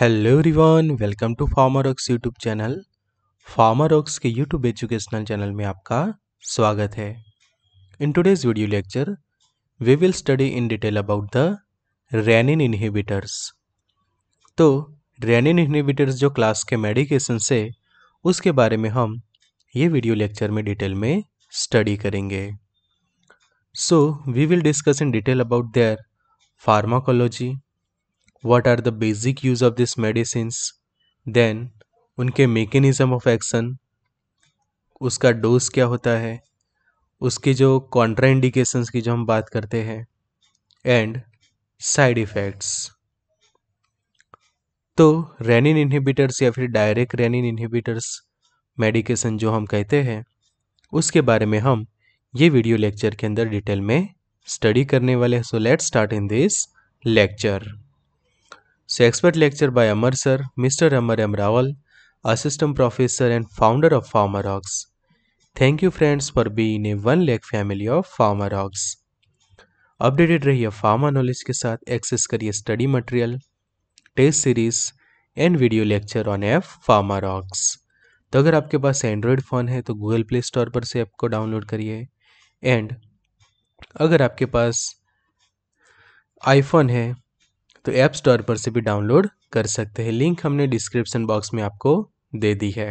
Hello everyone welcome to Pharma Rocks YouTube channel Pharma Rocks के YouTube educational channel में आपका स्वागत है in today's video lecture we will study in detail about the renin inhibitors तो renin inhibitors जो class के medication से उसके बारे में हम ये वीडियो लेक्चर में डिटेल में स्टडी करेंगे so we will discuss in detail about their pharmacology what are the basic use of this medicines then उनके मेकेनिजम ऑफ एक्शन उसका डोज क्या होता है उसके जो कॉन्ट्राइंडिकेशंस की जो हम बात करते हैं एंड साइड इफ़ेक्ट्स तो रेनिन इनहिबिटर्स या फिर डायरेक्ट रेनिन इनहिबिटर्स मेडिकेशन जो हम कहते हैं उसके बारे में हम ये वीडियो लेक्चर के अंदर डिटेल में स्टडी करने वाले हैं so let's start in this lecture Shakespeare lecture by Amar sir, Mr. Amar M. Rawal, assistant professor and founder of Farmer Rocks. Thank you friends for being a one lakh family of Farmer Rocks. Updated रहिए pharma knowledge के साथ access करिए study material test series and video lecture on app Pharma Rocks तो अगर आपके पास Android phone है तो Google play store पर से ऐप को डाउनलोड करिए एंड अगर आपके पास आईफोन है तो ऐप स्टोर पर से भी डाउनलोड कर सकते हैं लिंक हमने डिस्क्रिप्शन बॉक्स में आपको दे दी है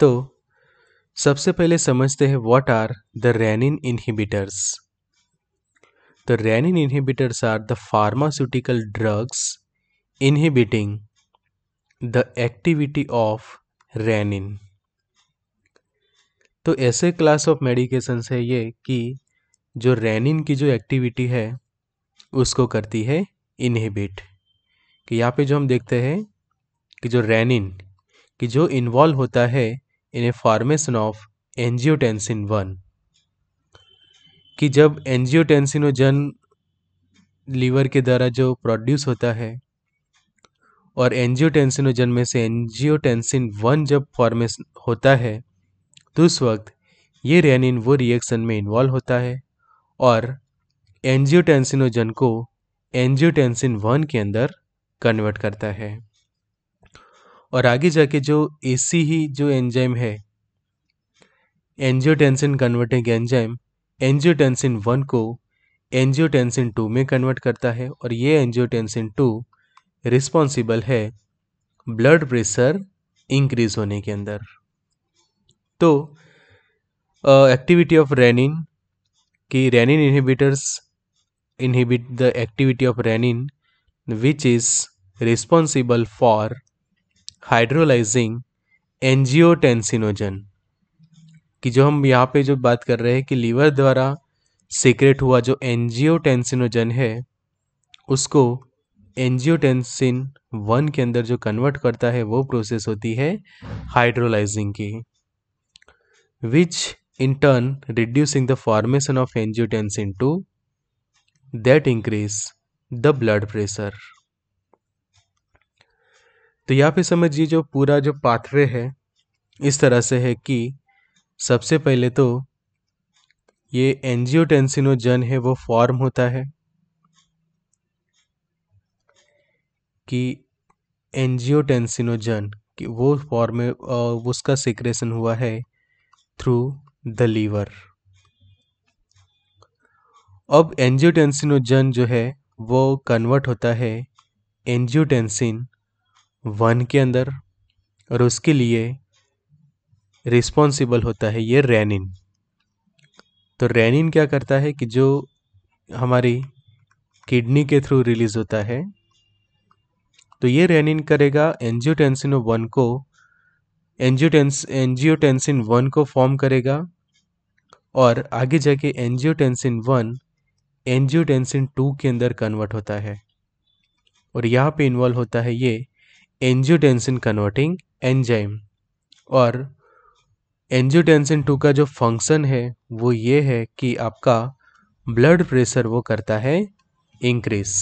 तो सबसे पहले समझते हैं what are the renin inhibitors the renin inhibitors are the pharmaceutical drugs inhibiting the activity of renin तो ऐसे क्लास ऑफ मेडिकेशंस है ये कि जो रेनिन की जो एक्टिविटी है उसको करती है इनहिबिट कि यहाँ पे जो हम देखते हैं कि जो रैनिन कि जो इन्वॉल्व होता है in a formation of angiotensin one कि जब एनजियोटेंसिनोजन लीवर के द्वारा जो प्रोड्यूस होता है और एनजियोटेंसिनोजन में से एनजियोटेंसिन वन जब फॉर्मेशन होता है तो उस वक्त ये रेनिन वो रिएक्शन में इन्वॉल्व होता है और एनजियोटेंसिनोजन को एंजियोटेंसिन वन के अंदर कन्वर्ट करता है और आगे जाके जो एसी ही जो एंजाइम है angiotensin converting enzyme angiotensin one को एंजियोटेंसिन टू में कन्वर्ट करता है और ये एंजियोटेंसिन टू रिस्पॉन्सिबल है ब्लड प्रेशर इंक्रीज होने के अंदर तो एक्टिविटी ऑफ रेनिन की renin inhibitors inhibit the activity of renin which is responsible for hydrolyzing angiotensinogen कि जो हम यहाँ पे जो बात कर रहे हैं कि लीवर द्वारा सीक्रेट हुआ जो एंजियोटेंसिनोजन है उसको एंजियोटेंसिन वन के अंदर जो कन्वर्ट करता है वो प्रोसेस होती है हाइड्रोलाइजिंग की which in turn reducing the formation of angiotensin two that increase the blood pressure तो यहाँ पे समझिए जो पूरा जो पाथवे है इस तरह से है कि सबसे पहले तो ये एंजियोटेंसिनोजन है वो फॉर्म होता है कि एंजियोटेंसिनोजन कि वो फॉर्म उसका सिक्रेशन हुआ है थ्रू द लीवर अब एंजियोटेंसिनोजन जो है वो कन्वर्ट होता है एंजियोटेंसिन वन के अंदर और उसके लिए रिस्पॉन्सिबल होता है ये रेनिन तो रेनिन क्या करता है कि जो हमारी किडनी के थ्रू रिलीज होता है तो ये रेनिन करेगा एंजियोटेंसिनो वन को एंजियोटेंस एंजियोटेंसिन वन को फॉर्म करेगा और आगे जाके एंजियोटेंसिन वन एनजियोटेंसिन टू के अंदर कन्वर्ट होता है और यहाँ पे इन्वॉल्व होता है ये एनजियोटेंसिन कन्वर्टिंग एंजाइम और एंजियोटेंसिन टू का जो फंक्शन है वो ये है कि आपका ब्लड प्रेशर वो करता है इंक्रीज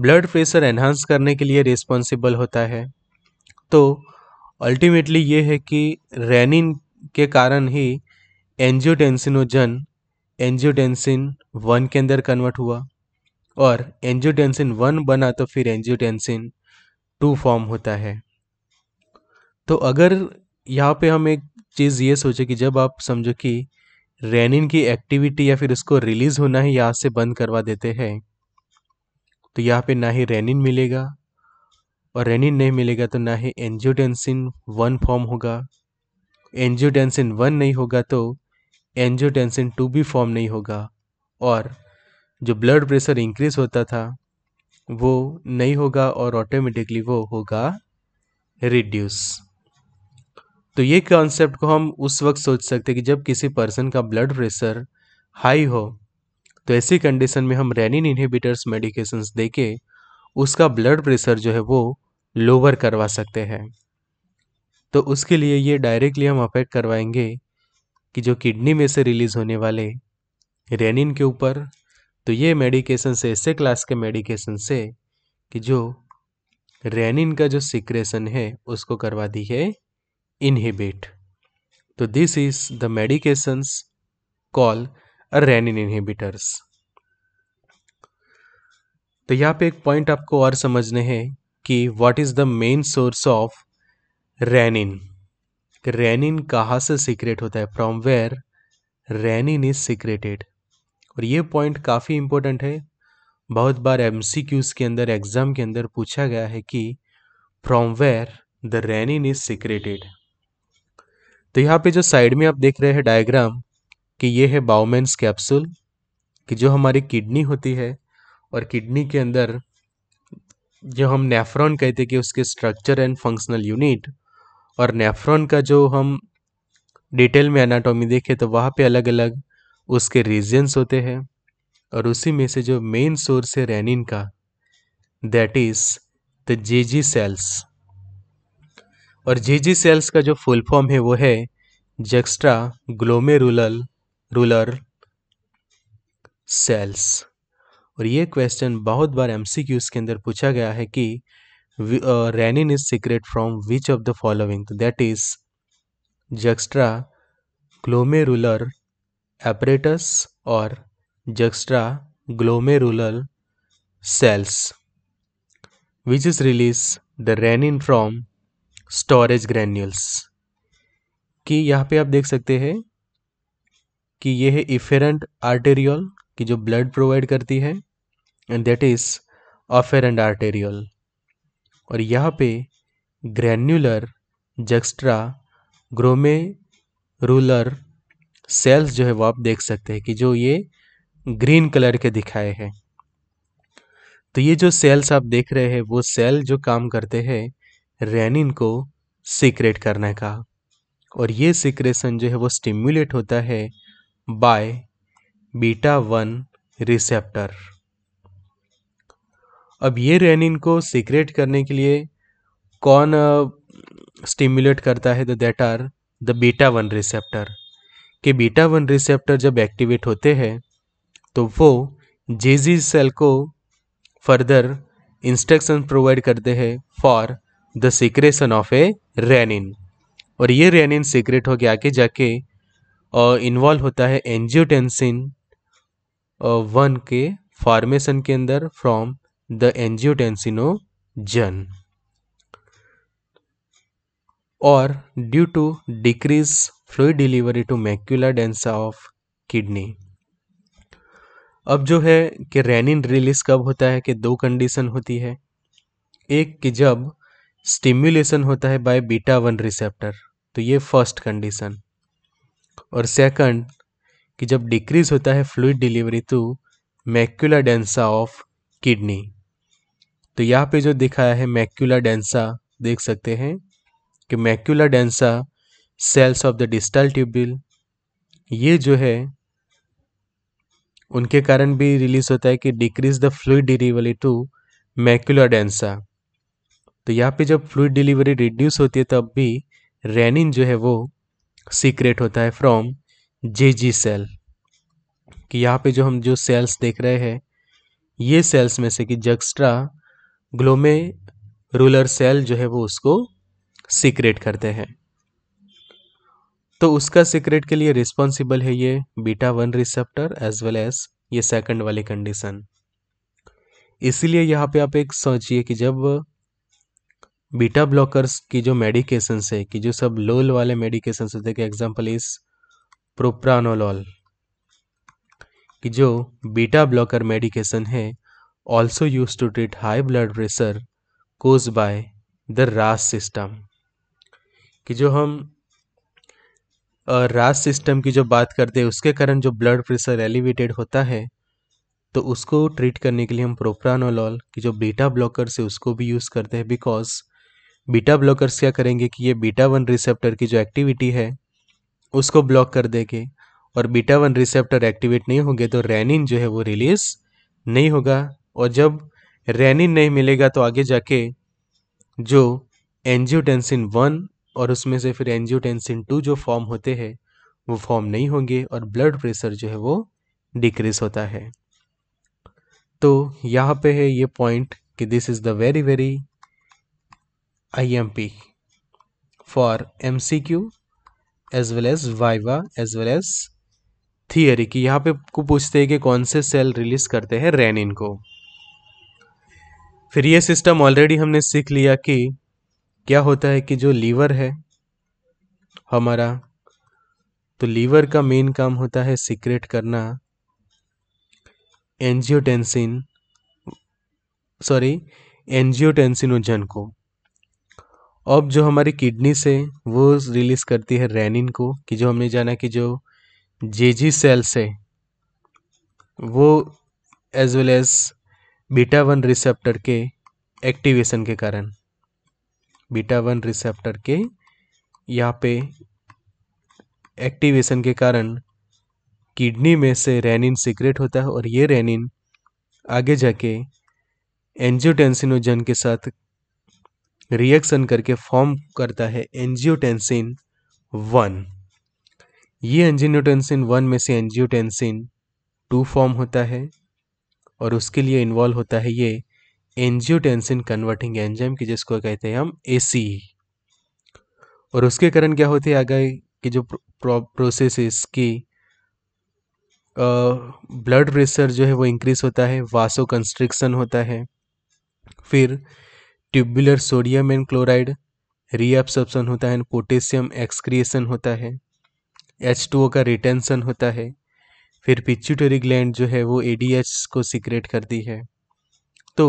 ब्लड प्रेशर एनहांस करने के लिए रिस्पॉन्सिबल होता है तो अल्टीमेटली ये है कि रेनिन के कारण ही एंजियोटेंसिनोजन एंजियोटेंसिन वन के अंदर कन्वर्ट हुआ और एंजियोटेंसिन वन बना तो फिर एंजियोटेंसिन टू फॉर्म होता है तो अगर यहाँ पे हम एक चीज़ ये सोचे कि जब आप समझो कि रेनिन की एक्टिविटी या फिर उसको रिलीज होना ही यहाँ से बंद करवा देते हैं तो यहाँ पे ना ही रेनिन मिलेगा और रेनिन नहीं मिलेगा तो ना ही एंजियोटेंसिन वन फॉर्म होगा एंजियोटेंसिन वन नहीं होगा तो एंजियोटेंसिन टू भी फॉर्म नहीं होगा और जो ब्लड प्रेशर इंक्रीज होता था वो नहीं होगा और ऑटोमेटिकली वो होगा रिड्यूस तो ये कॉन्सेप्ट को हम उस वक्त सोच सकते कि जब किसी पर्सन का ब्लड प्रेशर हाई हो तो ऐसी कंडीशन में हम रेनिन इनहिबिटर्स मेडिकेशंस देके उसका ब्लड प्रेशर जो है वो लोअर करवा सकते हैं तो उसके लिए ये डायरेक्टली हम अफेक्ट करवाएंगे कि जो किडनी में से रिलीज होने वाले रेनिन के ऊपर तो ये मेडिकेशन से ऐसे क्लास के मेडिकेशन से कि जो रेनिन का जो सिक्रेशन है उसको करवा दी है इनहिबिट तो this is the medications call renin inhibitors तो यहाँ पे एक पॉइंट आपको और समझने हैं कि what is the main source of renin renin कहाँ से सीक्रेट होता है from where renin is secreted और ये पॉइंट काफ़ी इम्पोर्टेंट है बहुत बार एम के अंदर एग्ज़ाम के अंदर पूछा गया है कि from where the renin is secreted तो यहाँ पे जो साइड में आप देख रहे हैं डायग्राम कि ये है बाउमेंस कैप्सूल कि जो हमारी किडनी होती है और किडनी के अंदर जो हम नेफ्रॉन कहते हैं कि उसके स्ट्रक्चर एंड फंक्शनल यूनिट और नेफ्रॉन का जो हम डिटेल में एनाटॉमी देखें तो वहाँ पे अलग अलग उसके रीजन्स होते हैं और उसी में से जो मेन सोर्स है रेनिन का that is the J G cells और जे जी सेल्स का जो फुल फॉर्म है वो है ग्लोमे ग्लोमेरुलल रूलर सेल्स और ये क्वेश्चन बहुत बार एमसीक्यूज के अंदर पूछा गया है कि renin is secret from which of the following that is juxtaglomerular apparatus और juxtaglomerular cells which is release the renin from storage granules कि यहाँ पे आप देख सकते हैं कि यह है इफेरेंट आर्टेरियल की जो ब्लड प्रोवाइड करती है and that is afferent arterial और यहाँ पे granular juxtaglomerular cells जो है वो आप देख सकते हैं कि जो ये ग्रीन कलर के दिखाए हैं तो ये जो सेल्स आप देख रहे हैं वो सेल जो काम करते हैं रेनिन को सीक्रेट करने का और ये सिक्रेशन जो है वो स्टिम्युलेट होता है बाय बीटा वन रिसेप्टर अब ये रेनिन को सीक्रेट करने के लिए कौन uh, करता है that are the beta one receptor कि बीटा वन रिसेप्टर जब एक्टिवेट होते हैं तो वो जेजी सेल को फर्दर इंस्ट्रक्शन प्रोवाइड करते हैं for the secretion of a renin और ये रेनिन सीक्रेट हो आके जाके और इन्वॉल्व होता है एंजियोटेंसिन वन के फॉर्मेशन के अंदर फ्रॉम द एंजियोटेंसिनोजन और due to decrease fluid delivery to macular densa of kidney अब जो है कि रेनिन रिलीज कब होता है कि दो कंडीशन होती है एक कि जब स्टिम्युलेशन होता है बाय बीटा वन रिसेप्टर तो ये फर्स्ट कंडीशन और सेकंड कि जब डिक्रीज होता है fluid delivery to macula densa of kidney तो यहाँ पे जो दिखाया है मैक्यूला डेंसा देख सकते हैं कि macula densa cells of the distal tubule ये जो है उनके कारण भी रिलीज होता है कि decrease the fluid delivery to macula densa तो यहाँ पे जब फ्लूड डिलीवरी रिड्यूस होती है तब भी रेनिन जो है वो सीक्रेट होता है फ्रॉम जे जी सेल कि यहाँ पे जो हम जो सेल्स देख रहे हैं ये सेल्स में से कि जक्स्ट्रा ग्लोमे रूलर सेल जो है वो उसको सीक्रेट करते हैं तो उसका सीक्रेट के लिए रिस्पॉन्सिबल है ये beta one receptor as well as ये सेकंड वाली कंडीशन इसीलिए यहाँ पे आप एक सोचिए कि जब बीटा ब्लॉकर्स की जो मेडिकेशन है कि जो सब लोल वाले मेडिकेशन होते हैं एग्जाम्पल इज प्रोप्रानोलॉल कि जो बीटा ब्लॉकर मेडिकेशन है also used to treat high blood pressure caused by the RAS system कि जो हम रास सिस्टम की जो बात करते हैं उसके कारण जो ब्लड प्रेशर एलिवेटेड होता है तो उसको ट्रीट करने के लिए हम प्रोप्रानोलॉल की जो बीटा ब्लॉकर्स है उसको भी यूज़ करते हैं बिकॉज बीटा ब्लॉकर्स क्या करेंगे कि ये बीटा वन रिसेप्टर की जो एक्टिविटी है उसको ब्लॉक कर देंगे और बीटा वन रिसेप्टर एक्टिवेट नहीं होंगे तो रैनिन जो है वो रिलीज़ नहीं होगा और जब रेनिन नहीं मिलेगा तो आगे जाके जो एंजियोटेंसिन वन और उसमें से फिर एंजियोटेंसिन टू जो फॉर्म होते हैं वो फॉर्म नहीं होंगे और ब्लड प्रेशर जो है वो डिक्रीज होता है तो यहाँ पे है ये पॉइंट कि this is the very very I M P for M C Q as well as viva as well as theory कि यहाँ पे को पूछते हैं कि कौन से सेल रिलीज करते हैं रेनिन को फिर ये सिस्टम ऑलरेडी हमने सीख लिया कि क्या होता है कि जो लीवर है हमारा तो लीवर का मेन काम होता है सीक्रेट करना एंजियोटेंसिन सॉरी एंजियोटेंसिनोजन को अब जो हमारी किडनी से वो रिलीज़ करती है रेनिन को कि जो हमने जाना कि जो जेजी सेल्स है वो as well as beta one receptor के एक्टिवेशन के कारण बीटा वन रिसेप्टर के यहाँ पे एक्टिवेशन के कारण किडनी में से रेनिन सीक्रेट होता है और ये रेनिन आगे जाके एंजियोटेंसिनोजन के साथ रिएक्शन करके फॉर्म करता है एंजियोटेंसिन वन ये एंजियोटेंसिन वन में से एंजियोटेंसिन टू फॉर्म होता है और उसके लिए इन्वॉल्व होता है ये एंजियोटेंसिन कन्वर्टिंग एंजाइम की जिसको कहते हैं हम ए e। और उसके कारण क्या होते हैं आगे की जो प्रोसेस की ब्लड प्रेशर जो है वो इंक्रीज होता है वासो कंस्ट्रिक्शन होता है फिर tubular sodium and chloride reabsorption होता है पोटेशियम एक्सक्रिएशन होता है एच का रिटेंशन होता है फिर पिच्यूटरी ग्लैंड जो है वो ए को सिक्रेट करती है तो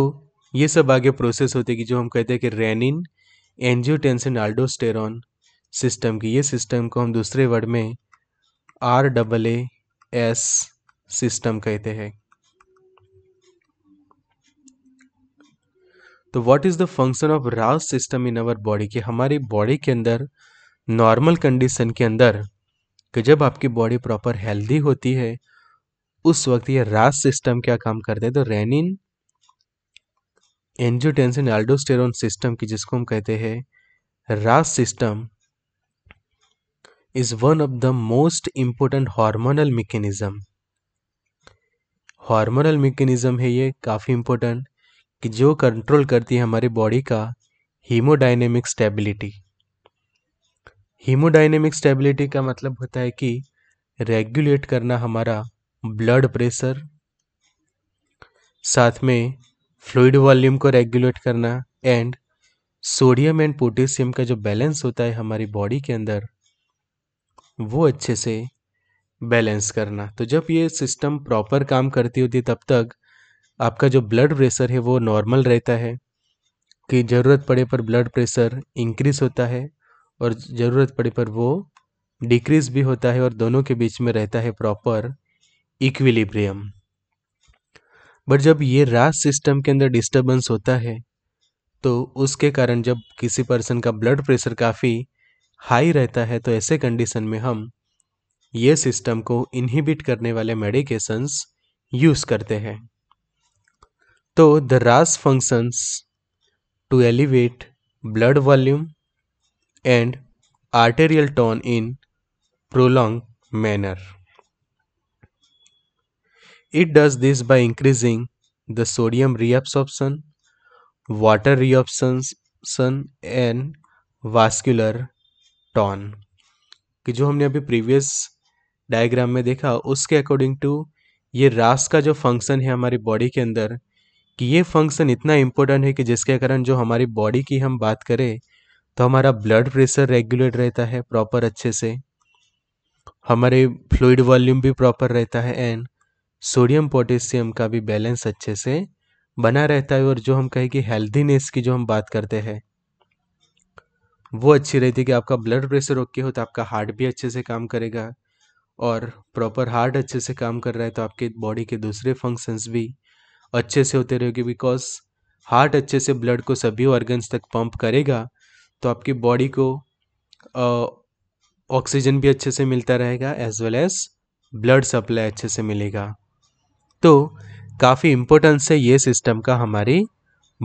ये सब आगे प्रोसेस होते कि जो हम कहते हैं कि रेनिन एंजियोटेंसिन आल्डोस्टेरॉन सिस्टम की ये सिस्टम को हम दूसरे वर्ड में R double A S system कहते हैं तो what is the function of RAAS system in our body कि हमारी बॉडी के अंदर नॉर्मल कंडीशन के अंदर कि जब आपकी बॉडी प्रॉपर हेल्दी होती है उस वक्त ये रास सिस्टम क्या काम करते हैं तो रेनिन एंजियोटेंसिन एल्डोस्टेरोन सिस्टम की जिसको हम कहते हैं RAAS system is one of the most important hormonal mechanism hormonal mechanism है ये काफ़ी इंपोर्टेंट कि जो कंट्रोल करती है हमारी बॉडी का हीमोडाइनेमिक स्टेबिलिटी हीमोडाइनेमिक स्टेबिलिटी का मतलब होता है कि रेगुलेट करना हमारा ब्लड प्रेशर साथ में फ्लूइड वॉल्यूम को रेगुलेट करना एंड सोडियम एंड पोटेशियम का जो बैलेंस होता है हमारी बॉडी के अंदर वो अच्छे से बैलेंस करना तो जब ये सिस्टम प्रॉपर काम करती होती है तब तक आपका जो ब्लड प्रेशर है वो नॉर्मल रहता है कि ज़रूरत पड़े पर ब्लड प्रेशर इंक्रीज होता है और ज़रूरत पड़े पर वो डिक्रीज भी होता है और दोनों के बीच में रहता है प्रॉपर इक्विलिब्रियम बट जब ये रास सिस्टम के अंदर डिस्टरबेंस होता है तो उसके कारण जब किसी पर्सन का ब्लड प्रेशर काफ़ी हाई रहता है तो ऐसे कंडीशन में हम ये सिस्टम को इनहिबिट करने वाले मेडिकेशंस यूज़ करते हैं तो the RAAS functions to elevate blood volume and arterial tone in prolonged manner. It does this by increasing the sodium reabsorption, water reabsorption and vascular tone. कि जो हमने अभी प्रीवियस डायग्राम में देखा उसके अकॉर्डिंग टू ये रास का जो फंक्शन है हमारी बॉडी के अंदर कि ये फंक्शन इतना इम्पोर्टेंट है कि जिसके कारण जो हमारी बॉडी की हम बात करें तो हमारा ब्लड प्रेशर रेगुलेट रहता है प्रॉपर अच्छे से हमारे फ्लूड वॉल्यूम भी प्रॉपर रहता है एंड सोडियम पोटेशियम का भी बैलेंस अच्छे से बना रहता है और जो हम कहें कि हेल्दीनेस की जो हम बात करते हैं वो अच्छी रहती है कि आपका ब्लड प्रेशर ओके हो तो आपका हार्ट भी अच्छे से काम करेगा और प्रॉपर हार्ट अच्छे से काम कर रहा है तो आपके बॉडी के दूसरे फंक्शंस भी अच्छे से होते रहेंगे बिकॉज हार्ट अच्छे से ब्लड को सभी ऑर्गन्स तक पंप करेगा तो आपकी बॉडी को ऑक्सीजन भी अच्छे से मिलता रहेगा as well as blood supply अच्छे से मिलेगा तो काफ़ी इम्पोर्टेंस है ये सिस्टम का हमारी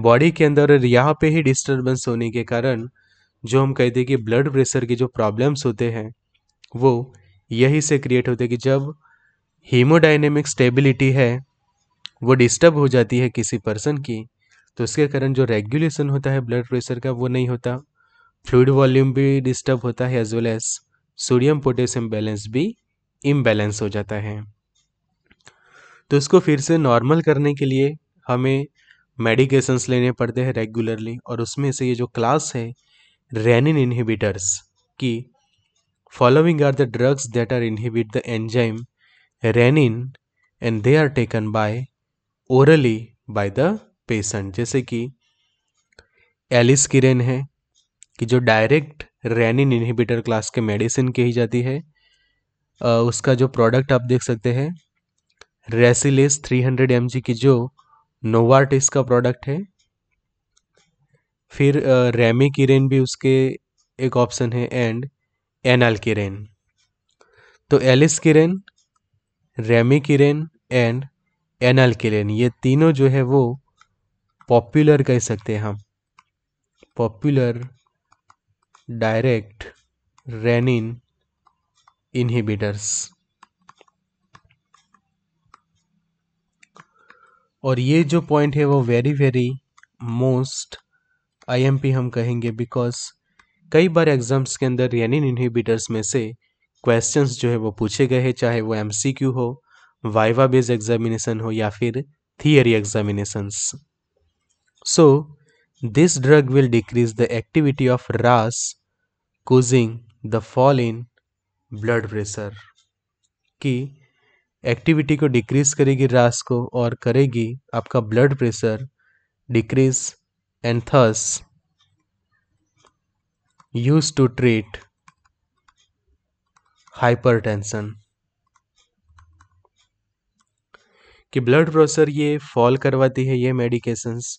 बॉडी के अंदर और यहाँ पे ही डिस्टर्बेंस होने के कारण जो हम कहते हैं कि ब्लड प्रेशर के जो प्रॉब्लम्स होते हैं वो यही से क्रिएट होते हैं कि जब हीमोडाइनेमिक स्टेबिलिटी है वो डिस्टर्ब हो जाती है किसी पर्सन की तो उसके कारण जो रेगुलेशन होता है ब्लड प्रेशर का वो नहीं होता फ्लूड वॉल्यूम भी डिस्टर्ब होता है as well as sodium potassium balance भी इम्बैलेंस हो जाता है तो इसको फिर से नॉर्मल करने के लिए हमें मेडिकेशंस लेने पड़ते हैं रेगुलरली और उसमें से ये जो क्लास है रेनिन इनहिबिटर्स की following are the drugs that are inhibit the enzyme renin and they are taken by orally by the patient जैसे कि एलिस किरेन है कि जो डायरेक्ट रैनिन इनहिबिटर क्लास के मेडिसिन कही जाती है उसका जो प्रोडक्ट आप देख सकते हैं रेसिलेस 300 एम की जो नोवार्टिस का प्रोडक्ट है फिर रेमी किरेन भी उसके एक ऑप्शन है एंड एनाल किरेन तो aliskiren remikiren and enalkiren ये तीनों जो है वो पॉपुलर कह सकते हैं हम पॉपुलर डायरेक्ट रेनिन इनहिबिटर्स और ये जो पॉइंट है वो वेरी वेरी मोस्ट आईएमपी हम कहेंगे बिकॉज कई बार एग्जाम्स के अंदर रेनिन इनहिबिटर्स में से क्वेश्चंस जो है वो पूछे गए हैं चाहे वो एमसीक्यू हो वाइवा बेस्ड एग्जामिनेशन हो या फिर theory examinations so This drug will decrease the activity of RAS causing the fall in blood pressure की एक्टिविटी को डिक्रीज करेगी रास को और करेगी आपका blood pressure decrease and thus use to treat hypertension कि ब्लड प्रेशर ये fall करवाती है ये मेडिकेशंस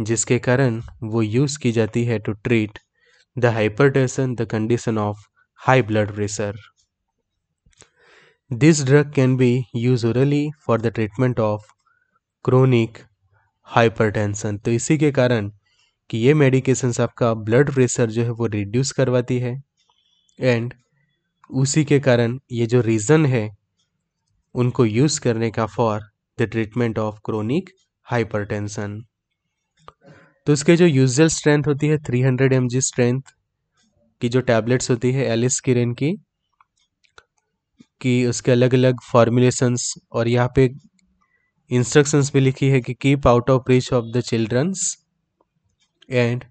जिसके कारण वो यूज़ की जाती है to treat the hypertension the condition of blood pressure this drug can be use orally for the treatment of chronic hypertension तो इसी के कारण कि ये मेडिकेशन आपका ब्लड प्रेशर जो है वो रिड्यूस करवाती है एंड उसी के कारण ये जो रीज़न है उनको यूज़ करने का for the treatment of chronic hypertension तो इसके जो यूजल स्ट्रेंथ होती है three hundred M G strength की जो टैबलेट्स होती है एलिस किरेन की कि उसके अलग अलग फॉर्मुलेशंस और यहाँ पे इंस्ट्रक्शंस भी लिखी है कि keep out of reach of the childrens and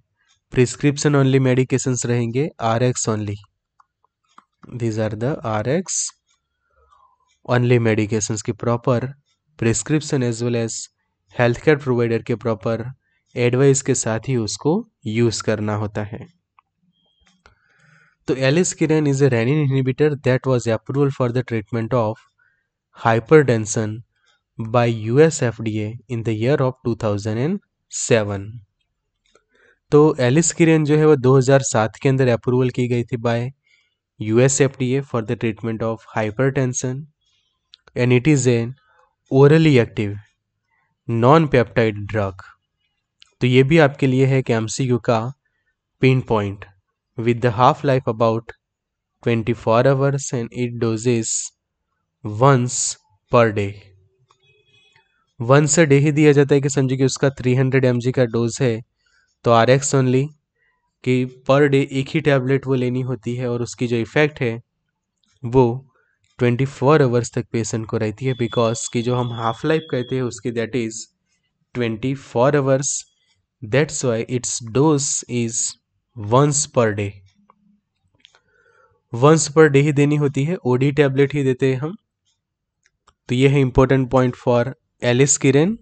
prescription only medications रहेंगे R X only these are the R X only medications की proper prescription as well as health care provider के प्रॉपर एडवाइस के साथ ही उसको use करना होता है तो aliskiren is a renin inhibitor that was approval for the treatment of hypertension by USFDA in the year of 2007. तो एलिस किरण जो है वो 2007 के अंदर अप्रूवल की गई थी by a for the treatment of hypertension and it is an orally active non peptide drug तो ये भी आपके लिए है कि एम का pain point with the half life about 24 hours and at doses once per day once a day ही दिया जाता है कि समझो कि उसका 300 एम का डोज है तो आर एक्स ओनली कि पर डे एक ही टैबलेट वो लेनी होती है और उसकी जो इफ़ेक्ट है वो 24 फोर आवर्स तक पेशेंट को रहती है बिकॉज कि जो हम हाफ लाइफ कहते हैं उसकी that is 24 four hours That's why its dose is once per day. Once per day ही देनी होती है ओडी tablet ही देते हैं हम तो ये है important point for aliskiren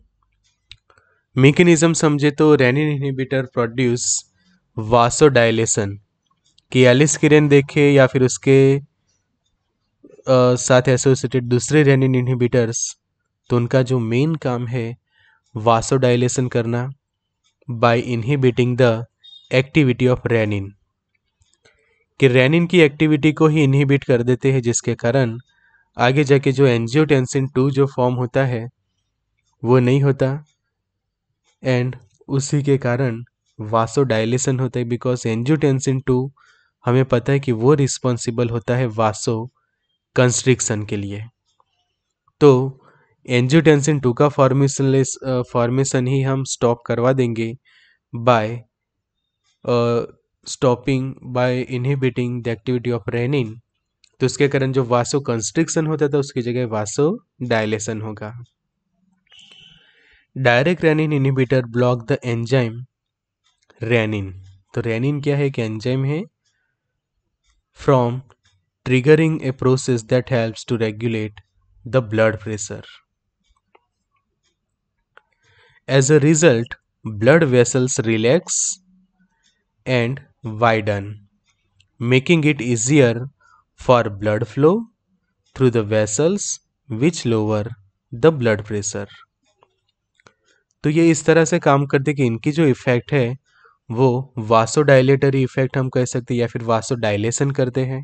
mechanism समझे तो रेनिन इनहिबिटर प्रोड्यूस वासोडाइलेशन कि एलिस किरेन देखे या फिर उसके आ, साथ एसोसिएटेड दूसरे रेनिन इनहिबिटर्स तो उनका जो मेन काम है वासोडाइलेशन करना by inhibiting the activity of renin कि रेनिन की एक्टिविटी को ही इनहिबिट कर देते हैं जिसके कारण आगे जाके जो एनजियोटेंसिन टू जो फॉर्म होता है वो नहीं होता एंड उसी के कारण वासो डायलेशन होता है बिकॉज एनजियोटेंसिन टू हमें पता है कि वो रिस्पॉन्सिबल होता है वासो कंस्ट्रिक्शन के लिए तो एंजियोटेंसिन टू का फॉर्मेशन फॉर्मेशन ही हम स्टॉप करवा देंगे by stopping by inhibiting the activity of renin तो उसके कारण जो वासो कंस्ट्रिक्शन होता था उसकी जगह वासो डायलेशन होगा direct renin inhibitor block the enzyme renin तो रेनिन क्या है एक एंजाइम है from triggering a process that helps to regulate the blood pressure As a result, blood vessels relax and widen, making it easier for blood flow through the vessels which lower the blood pressure. तो ये इस तरह से काम करते कि इनकी जो इफ़ेक्ट है वो वासोडाइलेटरी इफ़ेक्ट हम कह सकते हैं या फिर वासोडाइलेशन करते हैं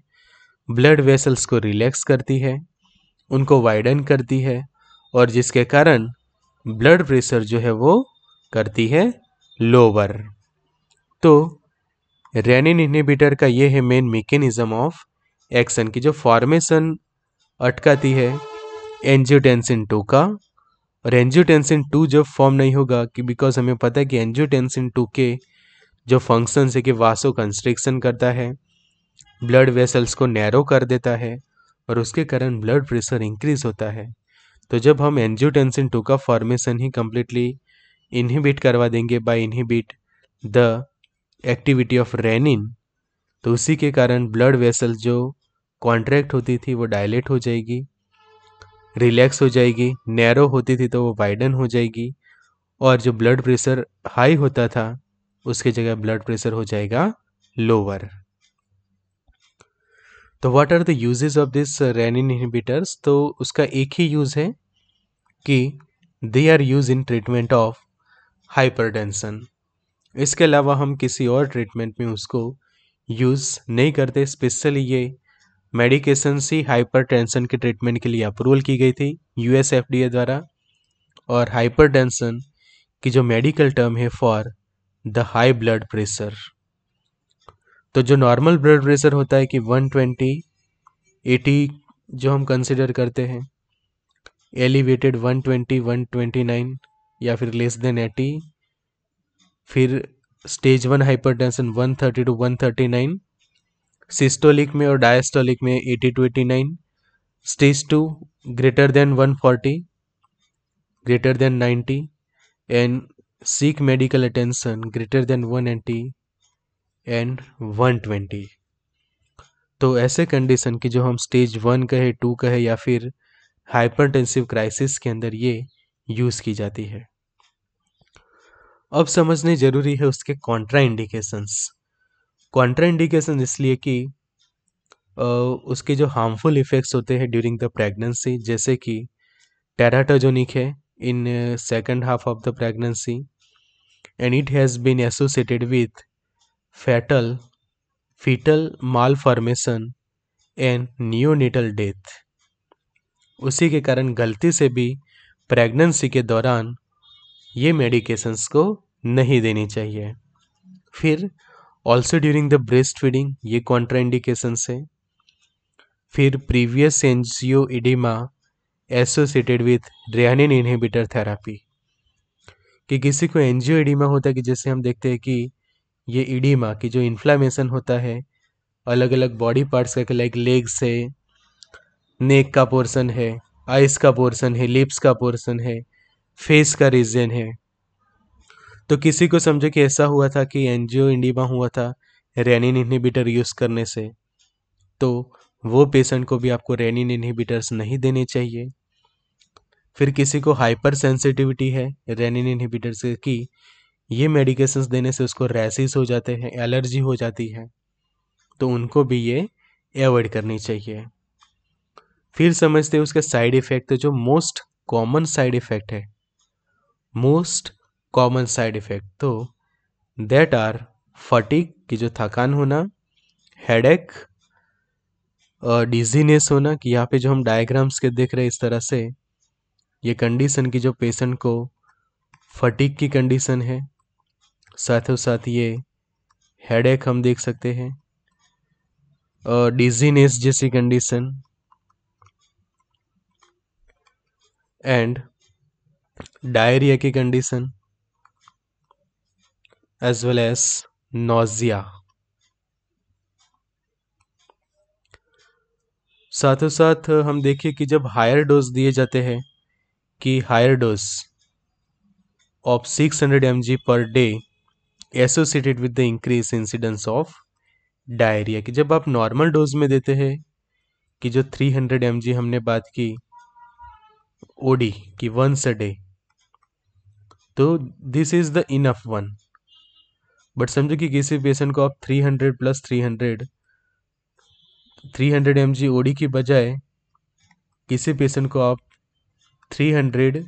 ब्लड वेसल्स को रिलैक्स करती है उनको वाइडन करती है और जिसके कारण ब्लड प्रेशर जो है वो करती है लोअर तो रेनिन इनहिबिटर का ये है मेन मेकेनिज्म ऑफ एक्शन की जो फॉर्मेशन अटकाती है एंजियोटेंसिन टू का और एंजियोटेंसिन टू जब फॉर्म नहीं होगा कि बिकॉज हमें पता है कि एंजियोटेंसिन टू के जो फंक्शन है कि वासो कंस्ट्रिक्शन करता है ब्लड वेसल्स को नैरो कर देता है और उसके कारण ब्लड प्रेशर इंक्रीज होता है तो जब हम एंजियोटेंसिन टू का फॉर्मेशन ही कम्प्लीटली इनहिबिट करवा देंगे by inhibit the activity of renin तो उसी के कारण ब्लड वेसल जो कॉन्ट्रैक्ट होती थी वो डायलेट हो जाएगी रिलैक्स हो जाएगी नैरो होती थी तो वो वाइडन हो जाएगी और जो ब्लड प्रेशर हाई होता था उसके जगह ब्लड प्रेशर हो जाएगा लोअर तो what are the uses of this renin inhibitors तो उसका एक ही यूज़ है कि they are use in treatment of hypertension इसके अलावा हम किसी और ट्रीटमेंट में उसको यूज़ नहीं करते स्पेशली ये मेडिकेशन सी हाइपर के ट्रीटमेंट के लिए अप्रूवल की गई थी डी ए द्वारा और हाइपर की जो मेडिकल टर्म है for the high blood pressure तो जो नॉर्मल ब्लड प्रेशर होता है कि 120 80 जो हम कंसिडर करते हैं एलिवेटेड 120 129 या फिर लेस देन 80 फिर stage one hypertension 130 to 139 systolic में और डायस्टोलिक में 80 to 89 stage two greater than 140 greater than 90 and seek medical attention greater than 180 and 120 तो ऐसे कंडीशन की जो हम स्टेज वन का है टू का है या फिर हाइपरटेंसिव क्राइसिस के अंदर ये यूज़ की जाती है अब समझने जरूरी है उसके कॉन्ट्रा इंडिकेशंस कॉन्ट्रा इंडिकेशन इसलिए कि उसके जो हार्मफुल इफ़ेक्ट्स होते हैं ड्यूरिंग द प्रेगनेंसी जैसे कि टेराटोजोनिक है in second half of the pregnancy and it has been associated with fatal fetal malformation and neonatal death उसी के कारण गलती से भी प्रेगनेंसी के दौरान ये मेडिकेशंस को नहीं देनी चाहिए फिर also during the breast feeding ये कॉन्ट्राइंडिकेशंस है फिर previous angioedema associated with renin inhibitor therapy कि किसी को एनजीओ इडिमा होता है कि जैसे हम देखते हैं कि ये इडिमा की जो इन्फ्लामेशन होता है अलग अलग बॉडी पार्ट्स का लाइक लेग्स है नेक का पोर्सन है आइस का पोर्सन है लिप्स का पोर्सन है फेस का रीजन है तो किसी को समझे कि ऐसा हुआ था कि एनजीओ इंडिमा हुआ था रेनिन इनहिबिटर यूज़ करने से तो वो पेशेंट को भी आपको रेनिन इनहिबिटर्स नहीं देने चाहिए फिर किसी को हाइपर सेंसिटिविटी है रेनिन इनहिबिटर्स की ये मेडिकेशंस देने से उसको रैसेस हो जाते हैं एलर्जी हो जाती है तो उनको भी ये अवॉइड करनी चाहिए फिर समझते हैं उसके साइड इफेक्ट जो मोस्ट कॉमन साइड इफेक्ट है मोस्ट कॉमन साइड इफेक्ट तो देट आर फटिक की जो थकान होना हेडेक डिजीनेस होना कि यहाँ पे जो हम डायग्राम्स के देख रहे हैं इस तरह से ये कंडीशन की जो पेशेंट को फटिक की कंडीशन है साथों साथ ये हेडेक हम देख सकते हैं डिजीनेस जैसी कंडीशन एंड डायरिया की condition as well as nausea साथ साथ हम देखिए कि जब हायर डोज दिए जाते हैं कि higher dose of 600 hundred M per day associated with the increase incidence of diarrhoea कि जब आप नॉर्मल डोज में देते हैं कि जो 300 हंड्रेड हमने बात की ओडी कि वंस अ डे तो this is the enough one but समझो कि किसी पेशेंट को आप 300 प्लस 300 300 एम जी ओडी की बजाय किसी पेशेंट को आप 300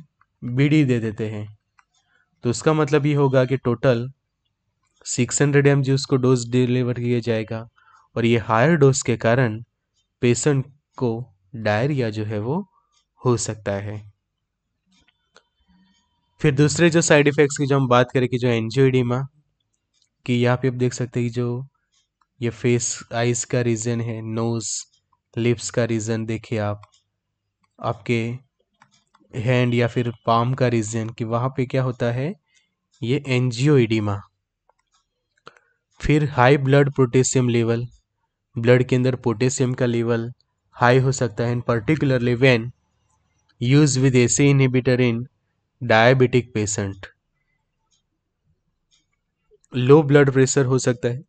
बीडी दे देते हैं तो उसका मतलब ये होगा कि टोटल 600 हंड्रेड उसको डोज डिलीवर किया जाएगा और ये हायर डोज के कारण पेशेंट को डायरिया जो है वो हो सकता है फिर दूसरे जो साइड इफ़ेक्ट्स की जो हम बात करें कि जो एनजीओडीमा कि यहाँ पे आप देख सकते हैं कि जो ये फेस आइज का रीजन है नोज लिप्स का रीजन देखिए आप आपके हैंड या फिर पाम का रीजन कि वहां पे क्या होता है ये एनजीओडीमा फिर high blood potassium level blood के अंदर पोटेशियम का लेवल हाई हो सकता है in particularly when Use with ACE inhibitor in diabetic patient low blood pressure हो सकता है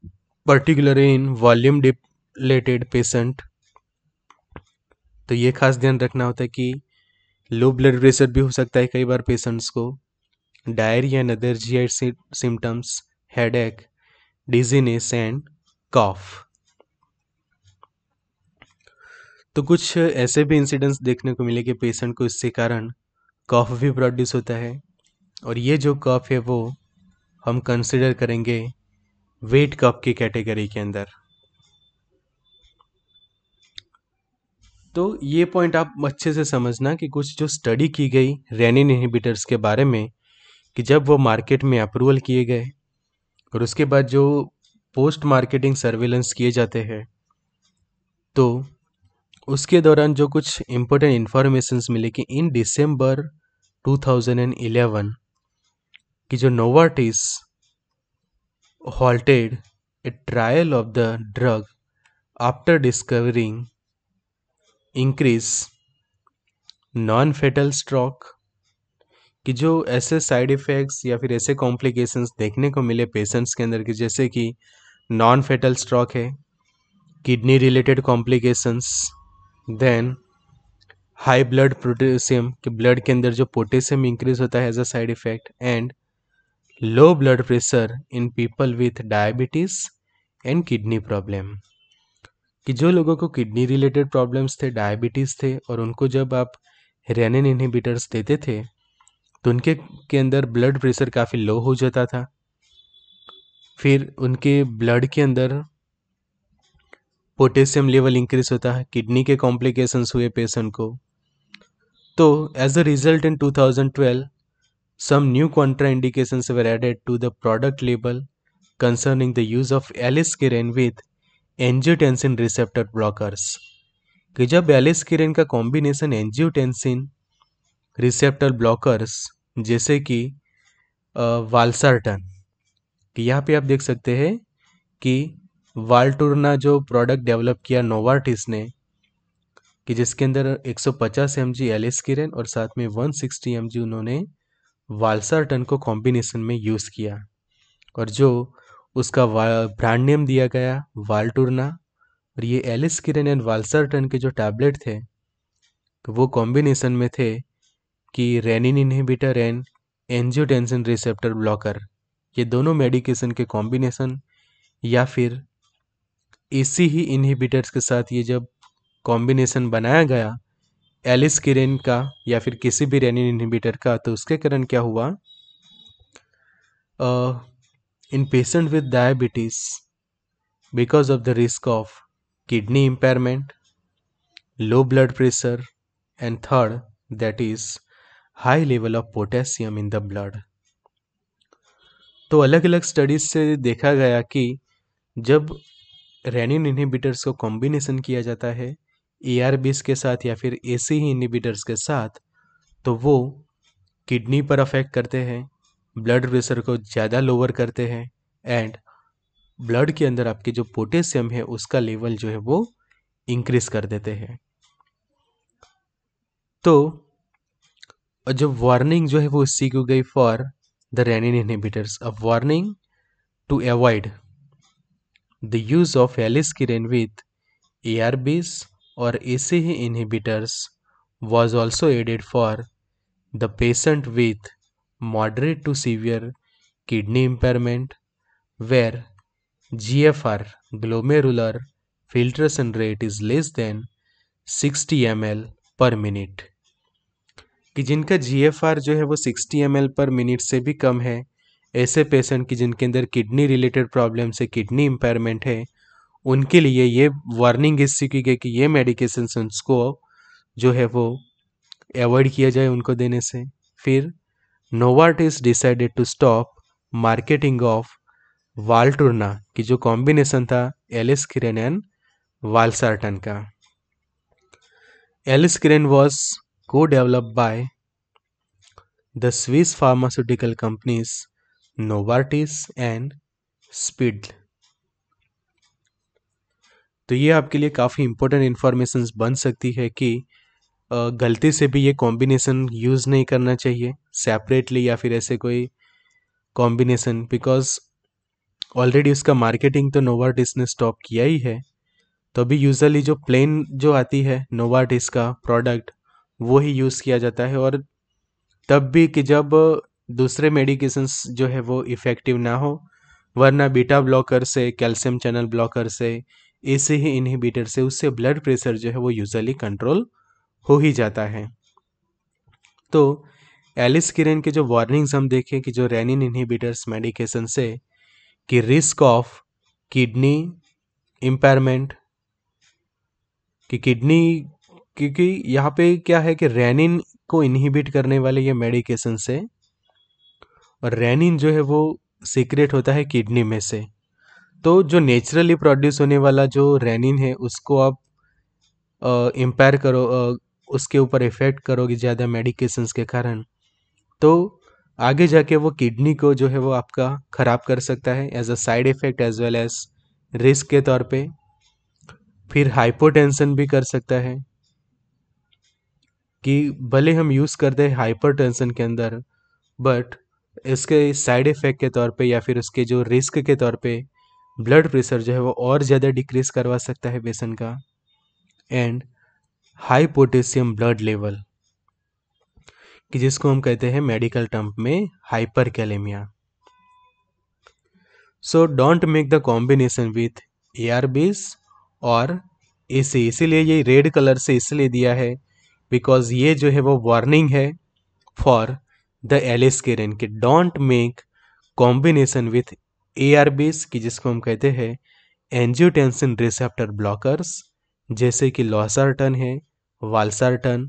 particular in volume depleted patient तो ये खास ध्यान रखना होता है कि लो ब्लड प्रेशर भी हो सकता है कई बार पेशेंट्स को diarrhoea and other G symptoms headache dizziness and cough तो कुछ ऐसे भी इंसिडेंट्स देखने को मिले कि पेशेंट को इसके कारण कॉफ भी प्रोड्यूस होता है और ये जो कॉफ है वो हम कंसिडर करेंगे वेट कॉफ की कैटेगरी के अंदर तो ये पॉइंट आप अच्छे से समझना कि कुछ जो स्टडी की गई रेनिन इनहिबिटर्स के बारे में कि जब वो मार्केट में अप्रूवल किए गए और उसके बाद जो पोस्ट मार्केटिंग सर्वेलेंस किए जाते हैं तो उसके दौरान जो कुछ इम्पोर्टेंट इन्फॉर्मेशंस मिले कि इन दिसंबर 2011 की जो Novartis halted a trial of the drug after discovering increase non fatal stroke कि जो ऐसे साइड इफ़ेक्ट्स या फिर ऐसे कॉम्प्लिकेशंस देखने को मिले पेशेंट्स के अंदर कि जैसे कि नॉन फेटल स्ट्रोक है kidney related complications then high blood potassium कि ब्लड के अंदर जो पोटेशियम इंक्रीज होता है as a side effect and low blood pressure in people with diabetes and kidney problem कि जो लोगों को किडनी रिलेटेड प्रॉब्लम्स थे डायबिटीज़ थे और उनको जब आप रेनिन इनहिबिटर्स देते थे तो उनके के अंदर ब्लड प्रेशर काफ़ी लो हो जाता था फिर उनके ब्लड के अंदर पोटेशियम लेवल इंक्रीज होता है किडनी के कॉम्प्लिकेशंस हुए पेशेंट को तो as a result in 2012 some new contraindication were added to the product label concerning the use of aliskiren with angiotensin receptor blockers कि जब एलिस किरेन का combination angiotensin receptor blockers जैसे कि valsartan यहाँ पे आप देख सकते हैं कि वाल्टूर ना जो प्रोडक्ट डेवलप किया नोवार्टिस ने कि जिसके अंदर 150 एम जी किरण और साथ में 160 सिक्सटी उन्होंने वालसर टन को कॉम्बिनेशन में यूज़ किया और जो उसका ब्रांड नेम दिया गया वाल्टूरना और ये aliskiren and valsartan के जो टैबलेट थे तो वो कॉम्बिनेशन में थे कि renin inhibitor and angiotensin receptor blocker ये दोनों मेडिकेशन के कॉम्बिनेशन या फिर इसी ही इनहिबिटर्स के साथ ये जब कॉम्बिनेशन बनाया गया एलिस किरेन का या फिर किसी भी रेनिन इनहिबिटर का तो उसके कारण क्या हुआ in patient with diabetes because of the risk of kidney impairment low blood pressure and third that is high level of potassium in the blood तो अलग अलग स्टडीज से देखा गया कि जब रेनिन इनहिबिटर्स को कॉम्बिनेशन किया जाता है ए आर बीस के साथ या फिर ए सी ही इनहिबिटर्स के साथ तो वो किडनी पर अफेक्ट करते हैं ब्लड प्रेशर को ज़्यादा लोअर करते हैं एंड ब्लड के अंदर आपके जो पोटेशियम है उसका लेवल जो है वो इंक्रीज कर देते हैं तो जो वार्निंग जो है वो सीख गई फॉर द रेनिन इनहिबिटर्स अब warning to avoid The use of aliskiren with ARBs or ACE inhibitors was also added for the patient with moderate to severe kidney impairment where GFR glomerular filtration rate is less than 60 ml per minute कि जिनका जी F R जो है वो 60 M पर minute से भी कम है ऐसे पेशेंट की जिनके अंदर किडनी रिलेटेड प्रॉब्लम से किडनी इम्पेयरमेंट है उनके लिए ये वार्निंग इससे की गई कि ये मेडिकेशन उनको जो है वो अवॉइड किया जाए उनको देने से फिर Novartis decided to stop marketing of Valturna की जो कॉम्बिनेशन था एलिस किरेन एंड वालसार्टन का aliskiren was co develop by the Swiss pharmaceutical companies Novartis and Speedel तो ये आपके लिए काफ़ी इंपॉर्टेंट इन्फॉर्मेशन बन सकती है कि गलती से भी ये कॉम्बिनेसन यूज़ नहीं करना चाहिए सेपरेटली या फिर ऐसे कोई कॉम्बिनेसन बिकॉज ऑलरेडी उसका मार्केटिंग तो नोवार्टिस ने स्टॉप किया ही है तो अभी यूजली जो प्लेन जो आती है नोवार्टिस का प्रोडक्ट वो ही यूज़ किया जाता है और तब भी कि जब दूसरे मेडिकेशंस जो है वो इफ़ेक्टिव ना हो वरना बीटा ब्लॉकर से कैल्शियम चैनल ब्लॉकर से ऐसे ही इनहिबिटर से उससे ब्लड प्रेशर जो है वो यूजली कंट्रोल हो ही जाता है तो एलिस किरण के जो वार्निंग्स हम देखें कि जो रेनिन इनहिबिटर्स मेडिकेशन से कि रिस्क ऑफ किडनी इम्पेयरमेंट कि किडनी क्योंकि यहाँ पे क्या है कि रेनिन को इनहिबिट करने वाले ये मेडिकेशन से और रैनिन जो है वो सीक्रेट होता है किडनी में से तो जो नेचुरली प्रोड्यूस होने वाला जो रैनिन है उसको आप इम्पेयर करो आ, उसके ऊपर इफ़ेक्ट करोगे ज़्यादा मेडिकेशंस के कारण तो आगे जाके वो किडनी को जो है वो आपका ख़राब कर सकता है as a side effect as well as risk के तौर पे फिर हाइपोटेंशन भी कर सकता है कि भले हम यूज़ करते हैं हाइपरटेंशन के अंदर बट इसके साइड इफ़ेक्ट के तौर पे या फिर उसके जो रिस्क के तौर पे ब्लड प्रेशर जो है वो और ज़्यादा डिक्रीज करवा सकता है बेसन का and high potassium blood level कि जिसको हम कहते हैं मेडिकल टर्म में hyperkalaemia so don't make the combination with A R Bs और ए सी इसीलिए ये रेड कलर से इसलिए दिया है बिकॉज ये जो है वो वार्निंग है फॉर द एलिस केरन के don't make combination with A R Bs की जिसको हम कहते हैं एंजियोटेंसिन रिसेप्टर ब्लॉकर्स जैसे कि लॉसार्टन है valsartan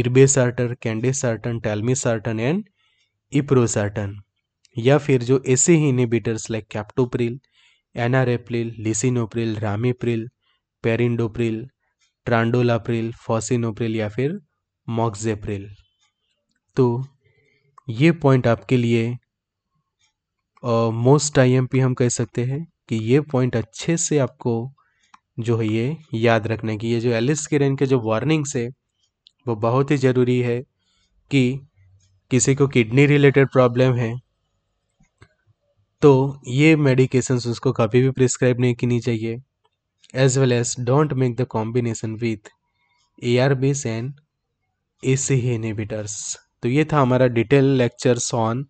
irbesartan candesartan telmisartan and eprosartan या फिर जो ऐसे ही inhibitors like captopril enalapril lisinopril ramipril perindopril trandolapril fosinopril या फिर मॉक्जेप्रिल तो ये पॉइंट आपके लिए मोस्ट आई एम पी हम कह सकते हैं कि ये पॉइंट अच्छे से आपको जो है ये याद रखने की ये जो एलिस के रेन के जो वार्निंग्स है वो बहुत ही ज़रूरी है कि किसी को किडनी रिलेटेड प्रॉब्लम है तो ये मेडिकेशंस उसको कभी भी प्रिस्क्राइब नहीं करनी चाहिए as well as don't make the combination with A R Bs and A C inhibitors तो ये था हमारा detail lectures on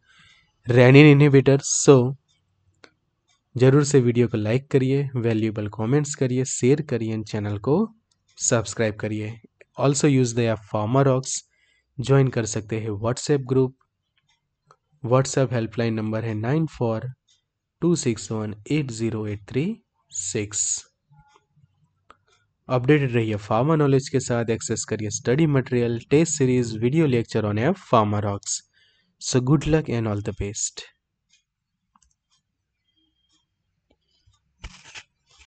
renin inhibitors so ज़रूर से वीडियो को लाइक करिए वैल्यूएबल कमेंट्स करिए शेयर करिए एंड चैनल को सब्सक्राइब करिए also use the app Pharma Rocks join कर सकते हैं WhatsApp group WhatsApp helpline number है nine four two six one eight zero eight three six updated रहिए फार्मा नॉलेज के साथ एक्सेस करिए study material test series video lecture on F Pharma Rocks so good luck and all the best